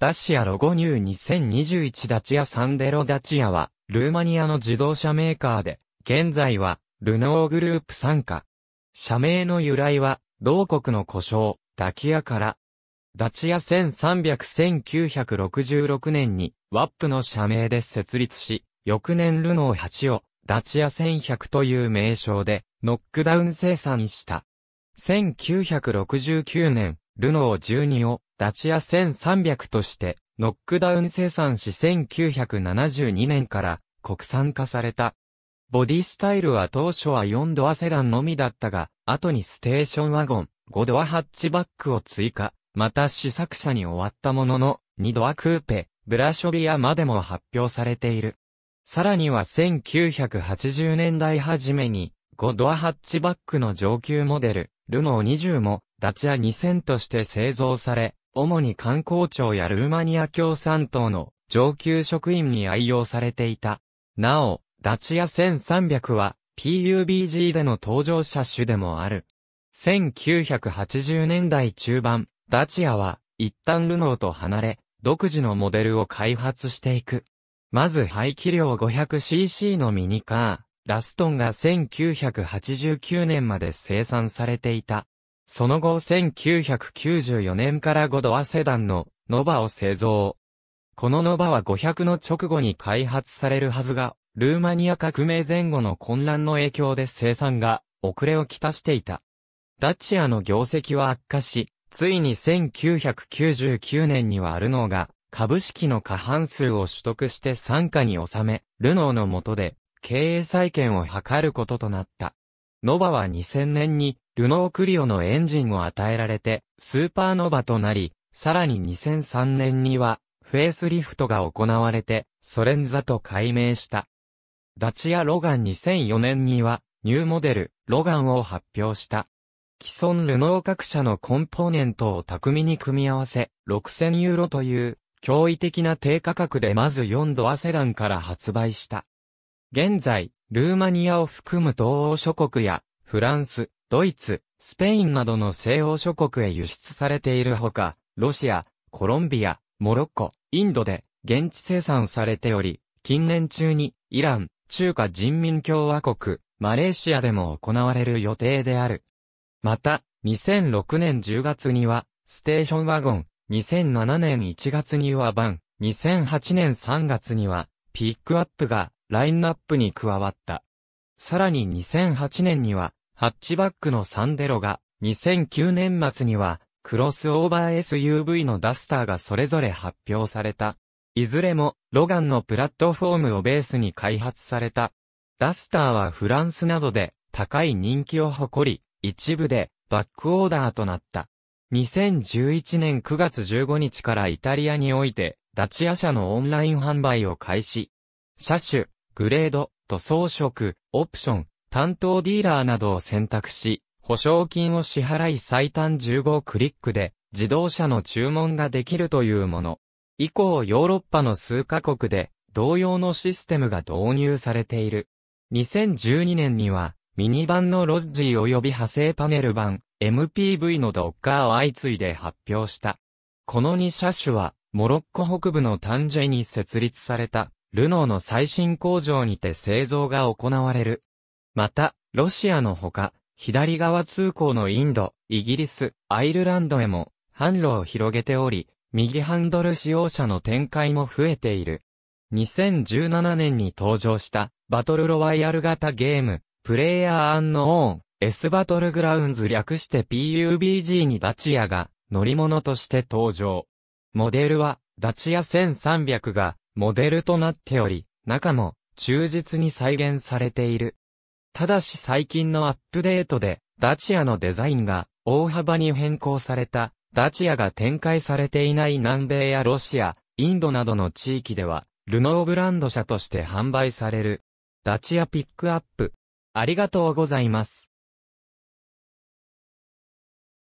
ダシアロゴニュー2021ダチアサンデロダチアは、ルーマニアの自動車メーカーで、現在は、ルノーグループ参加。社名の由来は、同国の故障、ダキアから。ダチア1300-1966年に、ワップの社名で設立し、翌年ルノー8を、ダチア1100という名称で、ノックダウン生産した。1969年、ルノー12を、ダチア1300として、ノックダウン生産し1972年から国産化された。ボディスタイルは当初は4ドアセダンのみだったが、後にステーションワゴン、5ドアハッチバックを追加、また試作車に終わったものの、2ドアクーペ、ブラショビアまでも発表されている。さらには1980年代初めに、5ドアハッチバックの上級モデル、ルノー20も、ダチア2000として製造され、主に観光庁やルーマニア共産党の上級職員に愛用されていた。なお、ダチア1300は PUBG での登場車種でもある。1980年代中盤、ダチアは一旦ルノーと離れ、独自のモデルを開発していく。まず排気量 500cc のミニカー、ラストンが1989年まで生産されていた。その後1994年から5度はセダンのノバを製造。このノバは500の直後に開発されるはずが、ルーマニア革命前後の混乱の影響で生産が遅れをきたしていた。ダチアの業績は悪化し、ついに1999年にはルノーが株式の過半数を取得して参加に収め、ルノーの下で経営再建を図ることとなった。ノバは2000年にルノークリオのエンジンを与えられて、スーパーノバとなり、さらに2003年には、フェイスリフトが行われて、ソレンザと改名した。ダチア・ロガン2004年には、ニューモデル、ロガンを発表した。既存ルノー各社のコンポーネントを巧みに組み合わせ、6000ユーロという、驚異的な低価格でまず4度アセランから発売した。現在、ルーマニアを含む東欧諸国や、フランス、ドイツ、スペインなどの西欧諸国へ輸出されているほか、ロシア、コロンビア、モロッコ、インドで現地生産されており、近年中にイラン、中華人民共和国、マレーシアでも行われる予定である。また、2006年10月には、ステーションワゴン、2007年1月にはバン、2008年3月には、ピックアップがラインナップに加わった。さらに2008年には、ハッチバックのサンデロが、2009年末には、クロスオーバー SUV のダスターがそれぞれ発表された。いずれも、ロガンのプラットフォームをベースに開発された。ダスターはフランスなどで高い人気を誇り、一部でバックオーダーとなった。2011年9月15日からイタリアにおいて、ダチア社のオンライン販売を開始。車種、グレード、塗装色、オプション、担当ディーラーなどを選択し、保証金を支払い最短15クリックで自動車の注文ができるというもの。以降ヨーロッパの数カ国で同様のシステムが導入されている。2012年にはミニ版のロッジー及び派生パネル版 MPV のドッカーを相次いで発表した。この2車種はモロッコ北部のタンジェに設立されたルノーの最新工場にて製造が行われるまた、ロシアのほか、左側通行のインド、イギリス、アイルランドへも、販路を広げており、右ハンドル使用者の展開も増えている。2017年に登場した、バトルロワイヤル型ゲーム、プレイヤーアンノーン、S バトルグラウンズ略して PUBG にダチアが、乗り物として登場。モデルは、ダチア1300が、モデルとなっており、中も、忠実に再現されている。ただし最近のアップデートで、ダチアのデザインが大幅に変更された、ダチアが展開されていない南米やロシア、インドなどの地域では、ルノーブランド社として販売される。ダチアピックアップ。ありがとうございます。